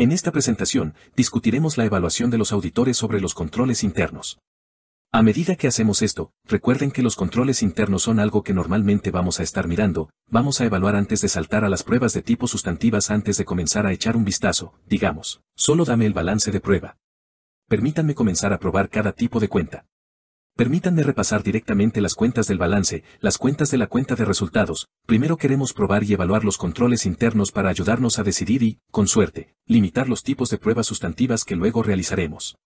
En esta presentación, discutiremos la evaluación de los auditores sobre los controles internos. A medida que hacemos esto, recuerden que los controles internos son algo que normalmente vamos a estar mirando, vamos a evaluar antes de saltar a las pruebas de tipo sustantivas antes de comenzar a echar un vistazo, digamos, solo dame el balance de prueba. Permítanme comenzar a probar cada tipo de cuenta. Permítanme repasar directamente las cuentas del balance, las cuentas de la cuenta de resultados. Primero queremos probar y evaluar los controles internos para ayudarnos a decidir y, con suerte, limitar los tipos de pruebas sustantivas que luego realizaremos.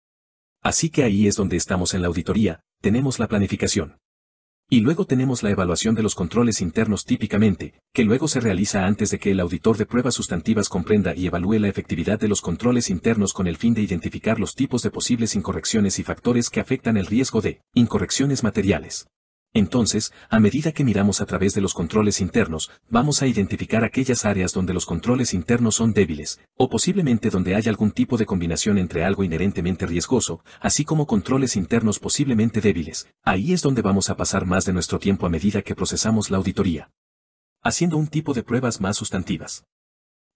Así que ahí es donde estamos en la auditoría, tenemos la planificación. Y luego tenemos la evaluación de los controles internos típicamente, que luego se realiza antes de que el auditor de pruebas sustantivas comprenda y evalúe la efectividad de los controles internos con el fin de identificar los tipos de posibles incorrecciones y factores que afectan el riesgo de incorrecciones materiales. Entonces, a medida que miramos a través de los controles internos, vamos a identificar aquellas áreas donde los controles internos son débiles, o posiblemente donde hay algún tipo de combinación entre algo inherentemente riesgoso, así como controles internos posiblemente débiles. Ahí es donde vamos a pasar más de nuestro tiempo a medida que procesamos la auditoría. Haciendo un tipo de pruebas más sustantivas.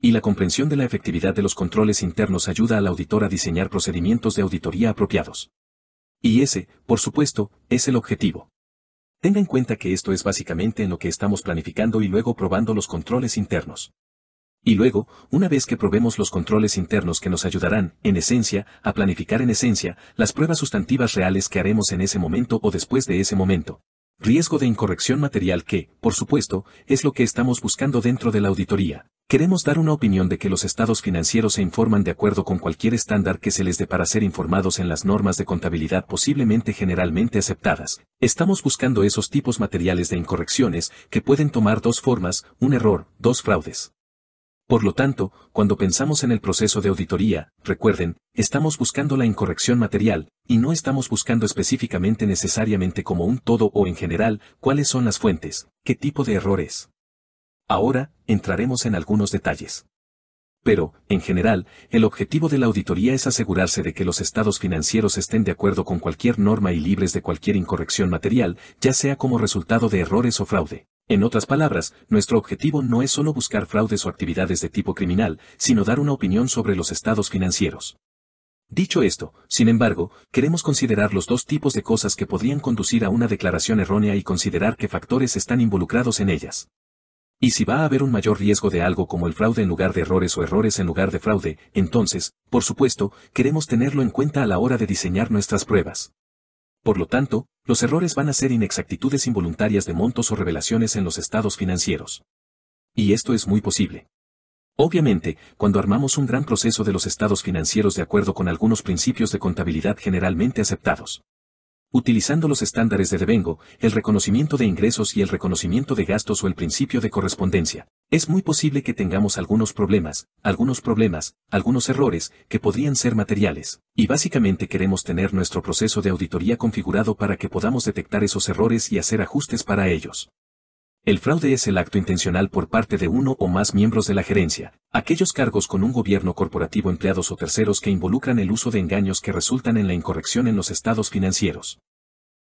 Y la comprensión de la efectividad de los controles internos ayuda al auditor a diseñar procedimientos de auditoría apropiados. Y ese, por supuesto, es el objetivo. Tenga en cuenta que esto es básicamente en lo que estamos planificando y luego probando los controles internos. Y luego, una vez que probemos los controles internos que nos ayudarán, en esencia, a planificar en esencia, las pruebas sustantivas reales que haremos en ese momento o después de ese momento. Riesgo de incorrección material que, por supuesto, es lo que estamos buscando dentro de la auditoría. Queremos dar una opinión de que los estados financieros se informan de acuerdo con cualquier estándar que se les dé para ser informados en las normas de contabilidad posiblemente generalmente aceptadas. Estamos buscando esos tipos materiales de incorrecciones que pueden tomar dos formas, un error, dos fraudes. Por lo tanto, cuando pensamos en el proceso de auditoría, recuerden, estamos buscando la incorrección material, y no estamos buscando específicamente necesariamente como un todo o en general cuáles son las fuentes, qué tipo de errores. Ahora, entraremos en algunos detalles. Pero, en general, el objetivo de la auditoría es asegurarse de que los estados financieros estén de acuerdo con cualquier norma y libres de cualquier incorrección material, ya sea como resultado de errores o fraude. En otras palabras, nuestro objetivo no es solo buscar fraudes o actividades de tipo criminal, sino dar una opinión sobre los estados financieros. Dicho esto, sin embargo, queremos considerar los dos tipos de cosas que podrían conducir a una declaración errónea y considerar qué factores están involucrados en ellas. Y si va a haber un mayor riesgo de algo como el fraude en lugar de errores o errores en lugar de fraude, entonces, por supuesto, queremos tenerlo en cuenta a la hora de diseñar nuestras pruebas. Por lo tanto, los errores van a ser inexactitudes involuntarias de montos o revelaciones en los estados financieros. Y esto es muy posible. Obviamente, cuando armamos un gran proceso de los estados financieros de acuerdo con algunos principios de contabilidad generalmente aceptados, Utilizando los estándares de devengo, el reconocimiento de ingresos y el reconocimiento de gastos o el principio de correspondencia, es muy posible que tengamos algunos problemas, algunos problemas, algunos errores, que podrían ser materiales, y básicamente queremos tener nuestro proceso de auditoría configurado para que podamos detectar esos errores y hacer ajustes para ellos. El fraude es el acto intencional por parte de uno o más miembros de la gerencia, aquellos cargos con un gobierno corporativo empleados o terceros que involucran el uso de engaños que resultan en la incorrección en los estados financieros.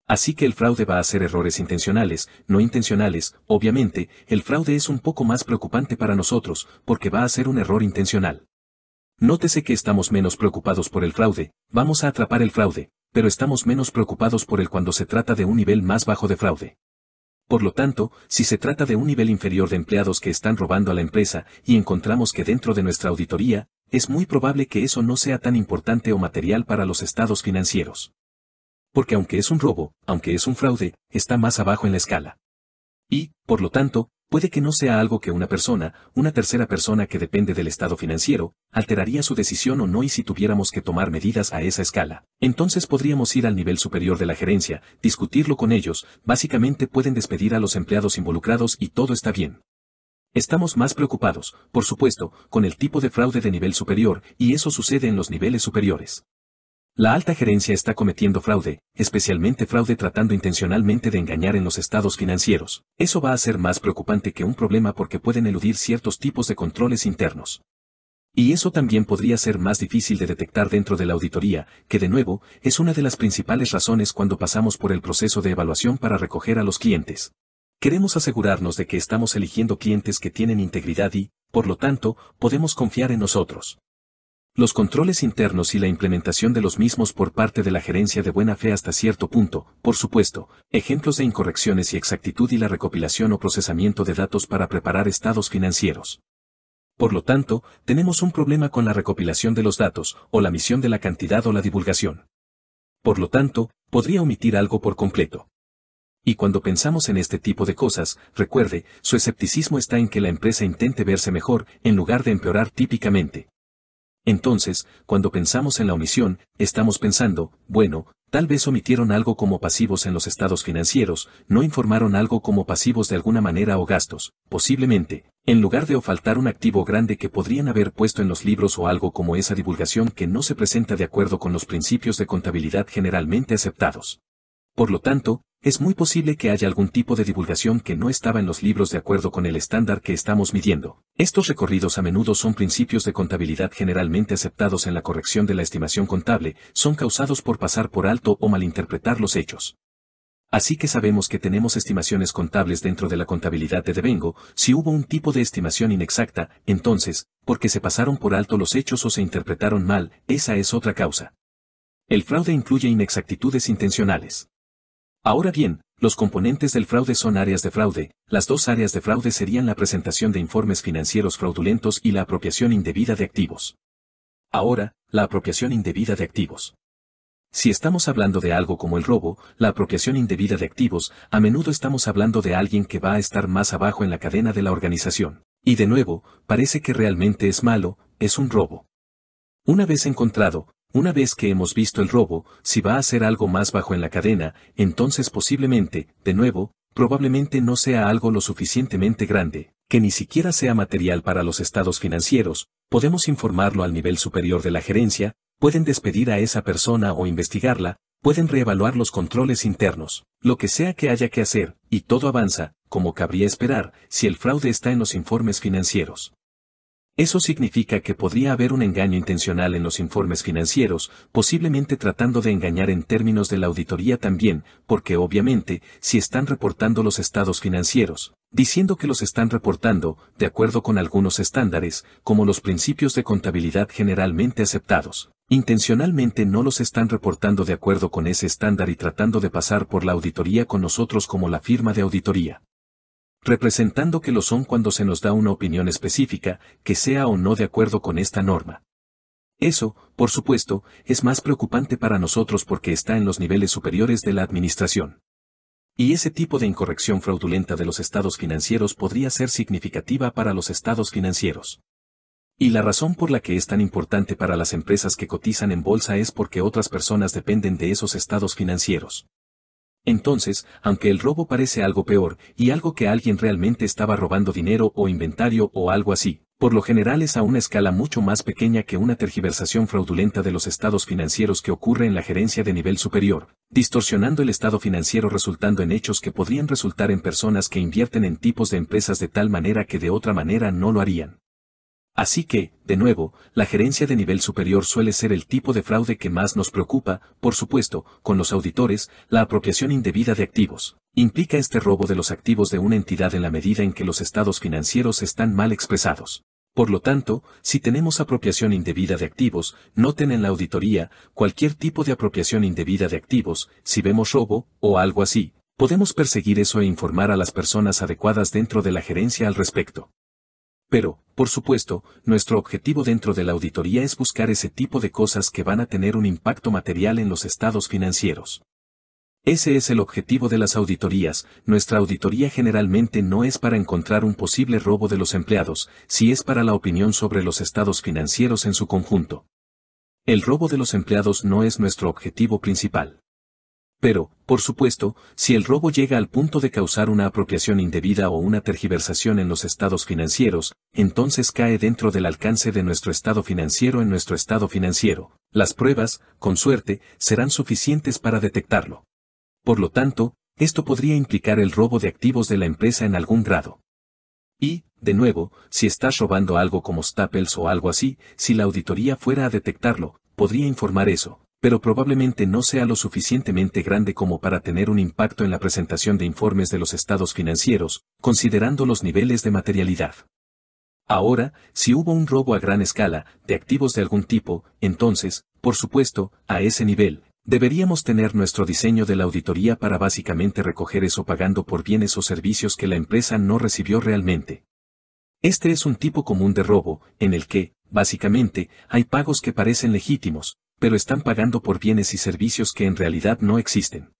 Así que el fraude va a ser errores intencionales, no intencionales, obviamente, el fraude es un poco más preocupante para nosotros, porque va a ser un error intencional. Nótese que estamos menos preocupados por el fraude, vamos a atrapar el fraude, pero estamos menos preocupados por el cuando se trata de un nivel más bajo de fraude. Por lo tanto, si se trata de un nivel inferior de empleados que están robando a la empresa y encontramos que dentro de nuestra auditoría, es muy probable que eso no sea tan importante o material para los estados financieros. Porque aunque es un robo, aunque es un fraude, está más abajo en la escala. Y, por lo tanto, puede que no sea algo que una persona, una tercera persona que depende del estado financiero, alteraría su decisión o no y si tuviéramos que tomar medidas a esa escala. Entonces podríamos ir al nivel superior de la gerencia, discutirlo con ellos, básicamente pueden despedir a los empleados involucrados y todo está bien. Estamos más preocupados, por supuesto, con el tipo de fraude de nivel superior, y eso sucede en los niveles superiores. La alta gerencia está cometiendo fraude, especialmente fraude tratando intencionalmente de engañar en los estados financieros. Eso va a ser más preocupante que un problema porque pueden eludir ciertos tipos de controles internos. Y eso también podría ser más difícil de detectar dentro de la auditoría, que de nuevo, es una de las principales razones cuando pasamos por el proceso de evaluación para recoger a los clientes. Queremos asegurarnos de que estamos eligiendo clientes que tienen integridad y, por lo tanto, podemos confiar en nosotros. Los controles internos y la implementación de los mismos por parte de la gerencia de buena fe hasta cierto punto, por supuesto, ejemplos de incorrecciones y exactitud y la recopilación o procesamiento de datos para preparar estados financieros. Por lo tanto, tenemos un problema con la recopilación de los datos, o la misión de la cantidad o la divulgación. Por lo tanto, podría omitir algo por completo. Y cuando pensamos en este tipo de cosas, recuerde, su escepticismo está en que la empresa intente verse mejor, en lugar de empeorar típicamente. Entonces, cuando pensamos en la omisión, estamos pensando, bueno, tal vez omitieron algo como pasivos en los estados financieros, no informaron algo como pasivos de alguna manera o gastos, posiblemente, en lugar de o faltar un activo grande que podrían haber puesto en los libros o algo como esa divulgación que no se presenta de acuerdo con los principios de contabilidad generalmente aceptados. Por lo tanto, es muy posible que haya algún tipo de divulgación que no estaba en los libros de acuerdo con el estándar que estamos midiendo, estos recorridos a menudo son principios de contabilidad generalmente aceptados en la corrección de la estimación contable, son causados por pasar por alto o malinterpretar los hechos. Así que sabemos que tenemos estimaciones contables dentro de la contabilidad de devengo, si hubo un tipo de estimación inexacta, entonces, porque se pasaron por alto los hechos o se interpretaron mal, esa es otra causa. El fraude incluye inexactitudes intencionales. Ahora bien, los componentes del fraude son áreas de fraude. Las dos áreas de fraude serían la presentación de informes financieros fraudulentos y la apropiación indebida de activos. Ahora, la apropiación indebida de activos. Si estamos hablando de algo como el robo, la apropiación indebida de activos, a menudo estamos hablando de alguien que va a estar más abajo en la cadena de la organización. Y de nuevo, parece que realmente es malo, es un robo. Una vez encontrado, una vez que hemos visto el robo, si va a ser algo más bajo en la cadena, entonces posiblemente, de nuevo, probablemente no sea algo lo suficientemente grande, que ni siquiera sea material para los estados financieros, podemos informarlo al nivel superior de la gerencia, pueden despedir a esa persona o investigarla, pueden reevaluar los controles internos, lo que sea que haya que hacer, y todo avanza, como cabría esperar, si el fraude está en los informes financieros. Eso significa que podría haber un engaño intencional en los informes financieros, posiblemente tratando de engañar en términos de la auditoría también, porque obviamente, si están reportando los estados financieros, diciendo que los están reportando, de acuerdo con algunos estándares, como los principios de contabilidad generalmente aceptados, intencionalmente no los están reportando de acuerdo con ese estándar y tratando de pasar por la auditoría con nosotros como la firma de auditoría representando que lo son cuando se nos da una opinión específica, que sea o no de acuerdo con esta norma. Eso, por supuesto, es más preocupante para nosotros porque está en los niveles superiores de la administración. Y ese tipo de incorrección fraudulenta de los estados financieros podría ser significativa para los estados financieros. Y la razón por la que es tan importante para las empresas que cotizan en bolsa es porque otras personas dependen de esos estados financieros. Entonces, aunque el robo parece algo peor, y algo que alguien realmente estaba robando dinero o inventario o algo así, por lo general es a una escala mucho más pequeña que una tergiversación fraudulenta de los estados financieros que ocurre en la gerencia de nivel superior, distorsionando el estado financiero resultando en hechos que podrían resultar en personas que invierten en tipos de empresas de tal manera que de otra manera no lo harían. Así que, de nuevo, la gerencia de nivel superior suele ser el tipo de fraude que más nos preocupa, por supuesto, con los auditores, la apropiación indebida de activos. Implica este robo de los activos de una entidad en la medida en que los estados financieros están mal expresados. Por lo tanto, si tenemos apropiación indebida de activos, noten en la auditoría, cualquier tipo de apropiación indebida de activos, si vemos robo, o algo así, podemos perseguir eso e informar a las personas adecuadas dentro de la gerencia al respecto. Pero, por supuesto, nuestro objetivo dentro de la auditoría es buscar ese tipo de cosas que van a tener un impacto material en los estados financieros. Ese es el objetivo de las auditorías, nuestra auditoría generalmente no es para encontrar un posible robo de los empleados, si es para la opinión sobre los estados financieros en su conjunto. El robo de los empleados no es nuestro objetivo principal. Pero, por supuesto, si el robo llega al punto de causar una apropiación indebida o una tergiversación en los estados financieros, entonces cae dentro del alcance de nuestro estado financiero en nuestro estado financiero. Las pruebas, con suerte, serán suficientes para detectarlo. Por lo tanto, esto podría implicar el robo de activos de la empresa en algún grado. Y, de nuevo, si estás robando algo como Staples o algo así, si la auditoría fuera a detectarlo, podría informar eso, pero probablemente no sea lo suficientemente grande como para tener un impacto en la presentación de informes de los estados financieros, considerando los niveles de materialidad. Ahora, si hubo un robo a gran escala, de activos de algún tipo, entonces, por supuesto, a ese nivel, deberíamos tener nuestro diseño de la auditoría para básicamente recoger eso pagando por bienes o servicios que la empresa no recibió realmente. Este es un tipo común de robo, en el que, básicamente, hay pagos que parecen legítimos, pero están pagando por bienes y servicios que en realidad no existen.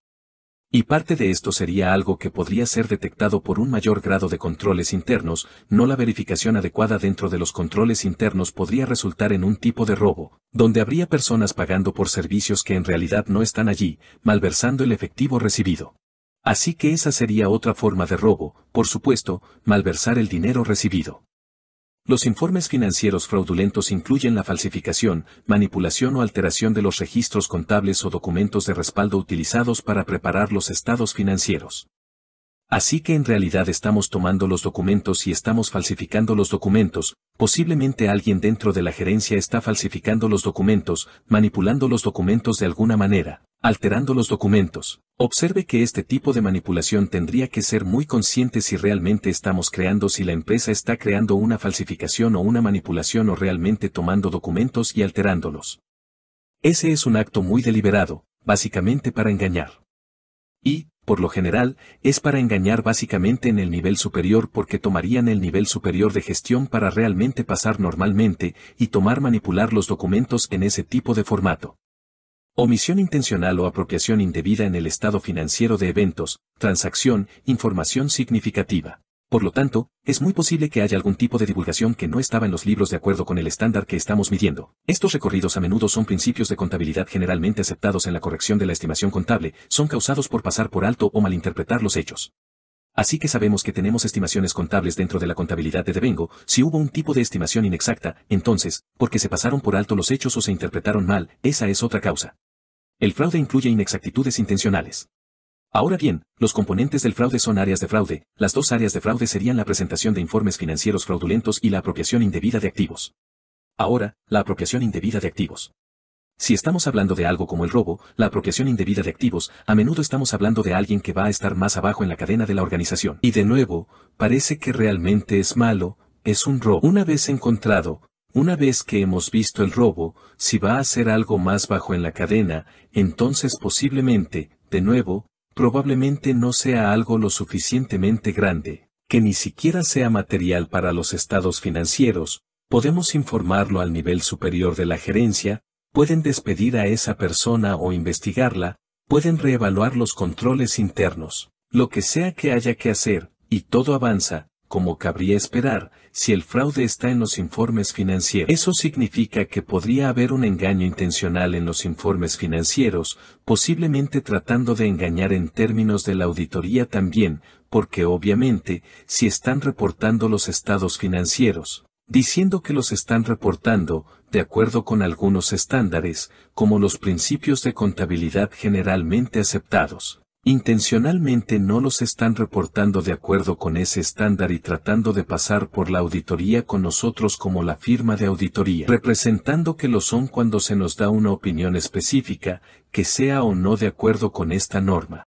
Y parte de esto sería algo que podría ser detectado por un mayor grado de controles internos, no la verificación adecuada dentro de los controles internos podría resultar en un tipo de robo, donde habría personas pagando por servicios que en realidad no están allí, malversando el efectivo recibido. Así que esa sería otra forma de robo, por supuesto, malversar el dinero recibido. Los informes financieros fraudulentos incluyen la falsificación, manipulación o alteración de los registros contables o documentos de respaldo utilizados para preparar los estados financieros. Así que en realidad estamos tomando los documentos y estamos falsificando los documentos, posiblemente alguien dentro de la gerencia está falsificando los documentos, manipulando los documentos de alguna manera, alterando los documentos, Observe que este tipo de manipulación tendría que ser muy consciente si realmente estamos creando si la empresa está creando una falsificación o una manipulación o realmente tomando documentos y alterándolos. Ese es un acto muy deliberado, básicamente para engañar. Y, por lo general, es para engañar básicamente en el nivel superior porque tomarían el nivel superior de gestión para realmente pasar normalmente y tomar manipular los documentos en ese tipo de formato omisión intencional o apropiación indebida en el estado financiero de eventos, transacción, información significativa. Por lo tanto, es muy posible que haya algún tipo de divulgación que no estaba en los libros de acuerdo con el estándar que estamos midiendo. Estos recorridos a menudo son principios de contabilidad generalmente aceptados en la corrección de la estimación contable, son causados por pasar por alto o malinterpretar los hechos. Así que sabemos que tenemos estimaciones contables dentro de la contabilidad de devengo, si hubo un tipo de estimación inexacta, entonces, porque se pasaron por alto los hechos o se interpretaron mal, esa es otra causa. El fraude incluye inexactitudes intencionales. Ahora bien, los componentes del fraude son áreas de fraude, las dos áreas de fraude serían la presentación de informes financieros fraudulentos y la apropiación indebida de activos. Ahora, la apropiación indebida de activos. Si estamos hablando de algo como el robo, la apropiación indebida de activos, a menudo estamos hablando de alguien que va a estar más abajo en la cadena de la organización. Y de nuevo, parece que realmente es malo, es un robo. Una vez encontrado, una vez que hemos visto el robo, si va a ser algo más bajo en la cadena, entonces posiblemente, de nuevo, probablemente no sea algo lo suficientemente grande, que ni siquiera sea material para los estados financieros, podemos informarlo al nivel superior de la gerencia, pueden despedir a esa persona o investigarla, pueden reevaluar los controles internos, lo que sea que haya que hacer, y todo avanza, como cabría esperar, si el fraude está en los informes financieros. Eso significa que podría haber un engaño intencional en los informes financieros, posiblemente tratando de engañar en términos de la auditoría también, porque obviamente, si están reportando los estados financieros, diciendo que los están reportando, de acuerdo con algunos estándares, como los principios de contabilidad generalmente aceptados. Intencionalmente no los están reportando de acuerdo con ese estándar y tratando de pasar por la auditoría con nosotros como la firma de auditoría, representando que lo son cuando se nos da una opinión específica, que sea o no de acuerdo con esta norma.